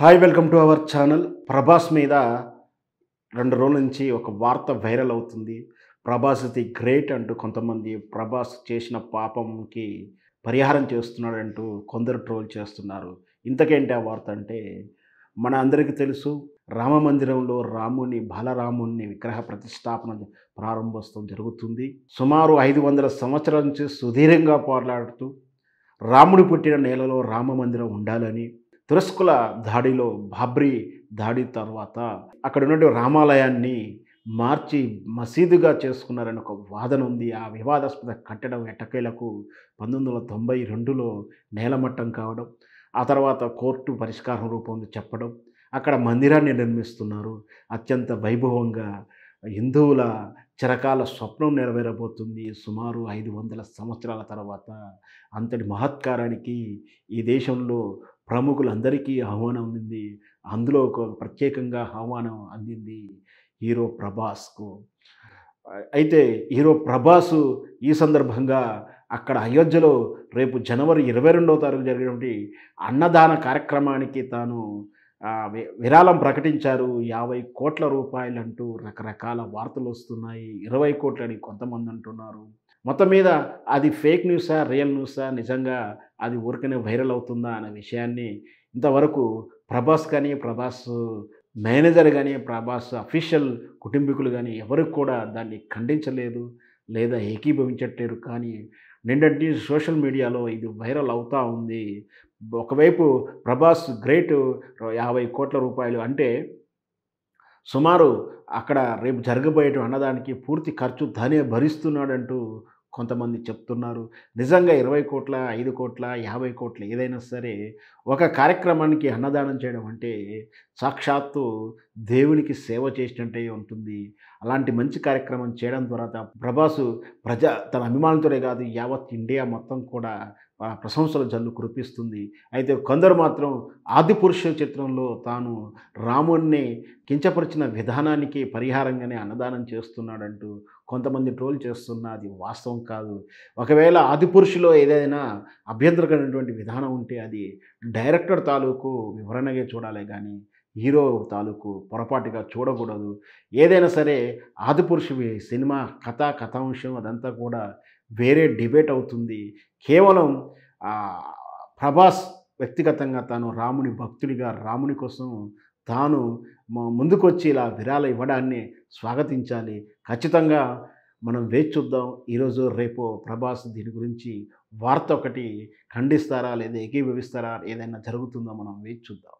hi welcome to our channel Prabhas మీద రెండు రోజుల నుంచి ఒక వార్త వైరల్ అవుతుంది ప్రభాస్ ది గ్రేట్ అంటూ కొంతమంది ప్రభాస్ చేసిన పాపంకి పరిహారం చేస్తున్నాడంటూ కొందరు ట్రోల్ చేస్తున్నారు ఇంతకేంటి ఆ వార్త అంటే మన అందరికీ తెలుసు రామ మందిరంలో రాముని బాలరాముని విగ్రహ ప్రతిష్టాపన ప్రారంభోత్సవం జరుగుతుంది సుమారు ఐదు వందల సంవత్సరాల నుంచి సుదీర్ఘంగా పోరాడుతూ రాముడు పుట్టిన నేలలో రామ మందిరం ఉండాలని తురస్కుల దాడిలో బాబ్రీ దాడి తర్వాత అక్కడ ఉన్నటువంటి రామాలయాన్ని మార్చి మసీదుగా చేసుకున్నారని ఒక వాదన ఉంది ఆ వివాదాస్పద కట్టడం ఎటకైలకు పంతొమ్మిది వందల తొంభై రెండులో నేలమట్టం కావడం ఆ తర్వాత కోర్టు పరిష్కారం రూపంలో చెప్పడం అక్కడ మందిరాన్ని నిర్మిస్తున్నారు అత్యంత వైభవంగా హిందువుల చిరకాల స్వప్నం నెరవేరబోతుంది సుమారు ఐదు వందల సంవత్సరాల తర్వాత అంతటి మహత్కారానికి ఈ దేశంలో ప్రముఖులందరికీ ఆహ్వానం అందింది అందులో ఒక ప్రత్యేకంగా ఆహ్వానం అందింది హీరో ప్రభాస్కు అయితే హీరో ప్రభాస్ ఈ సందర్భంగా అక్కడ అయోధ్యలో రేపు జనవరి ఇరవై రెండవ తారీఖు జరిగినటువంటి అన్నదాన కార్యక్రమానికి తాను విరాళం ప్రకటించారు యాభై కోట్ల రూపాయలంటూ రకరకాల వార్తలు వస్తున్నాయి ఇరవై కోట్లని కొంతమంది అంటున్నారు మొత్తం మీద అది ఫేక్ న్యూసా రియల్ న్యూసా నిజంగా అది ఊరికనే వైరల్ అవుతుందా అనే విషయాన్ని ఇంతవరకు ప్రభాస్ కానీ ప్రభాస్ మేనేజర్ కానీ ప్రభాస్ అఫీషియల్ కుటుంబీకులు కానీ ఎవరికి కూడా దాన్ని ఖండించలేదు లేదా ఏకీభవించట్లేరు కానీ నిన్నటి సోషల్ మీడియాలో ఇది వైరల్ అవుతూ ఉంది ఒకవైపు ప్రభాస్ గ్రేట్ యాభై కోట్ల రూపాయలు అంటే సుమారు అక్కడ రేపు జరగబోయేటు అన్నదానికి పూర్తి ఖర్చు ధనే భరిస్తున్నాడంటూ కొంతమంది చెప్తున్నారు నిజంగా ఇరవై కోట్ల ఐదు కోట్ల యాభై కోట్ల ఏదైనా సరే ఒక కార్యక్రమానికి అన్నదానం చేయడం అంటే సాక్షాత్తు దేవునికి సేవ చేసినట్టే ఉంటుంది అలాంటి మంచి కార్యక్రమం చేయడం ద్వారా ప్రభాసు ప్రజా తన అభిమానులతోనే కాదు యావత్ ఇండియా మొత్తం కూడా ప్రశంసల జల్లు కురిపిస్తుంది అయితే కొందరు మాత్రం ఆది పురుష చిత్రంలో తాను రాముణ్ణి కించపరిచిన విధానానికి పరిహారంగానే అన్నదానం చేస్తున్నాడంటూ కొంతమంది ట్రోల్ చేస్తున్న అది వాస్తవం కాదు ఒకవేళ ఆది పురుషులో ఏదైనా అభ్యంతరకరమైనటువంటి విధానం ఉంటే అది డైరెక్టర్ తాలూకు వివరణగా చూడాలి కానీ హీరో తాలూకు పొరపాటుగా చూడకూడదు ఏదైనా సరే ఆదిపురుషువి సినిమా కథ కథాంశం అదంతా కూడా వేరే డిబేట్ అవుతుంది కేవలం ప్రభాస్ వ్యక్తిగతంగా తాను రాముని భక్తుడిగా రాముని కోసం తాను ముందుకొచ్చి ఇలా విరాళ ఇవ్వడాన్ని స్వాగతించాలి ఖచ్చితంగా మనం వేచి చూద్దాం ఈరోజు రేపు ప్రభాస్ దీని గురించి వార్త ఒకటి ఖండిస్తారా లేదా ఏకీభవిస్తారా ఏదైనా జరుగుతుందో మనం వేచి చూద్దాం